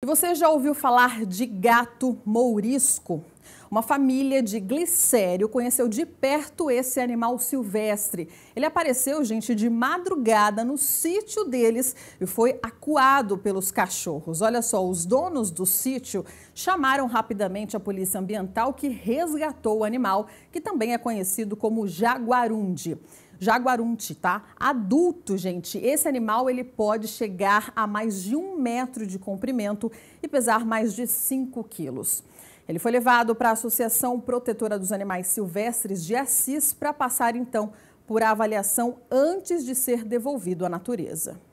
E você já ouviu falar de gato mourisco? Uma família de glicério conheceu de perto esse animal silvestre. Ele apareceu, gente, de madrugada no sítio deles e foi acuado pelos cachorros. Olha só, os donos do sítio chamaram rapidamente a polícia ambiental que resgatou o animal, que também é conhecido como jaguarundi jaguarunte, tá? Adulto, gente. Esse animal ele pode chegar a mais de um metro de comprimento e pesar mais de 5 quilos. Ele foi levado para a Associação Protetora dos Animais Silvestres de Assis para passar então por avaliação antes de ser devolvido à natureza.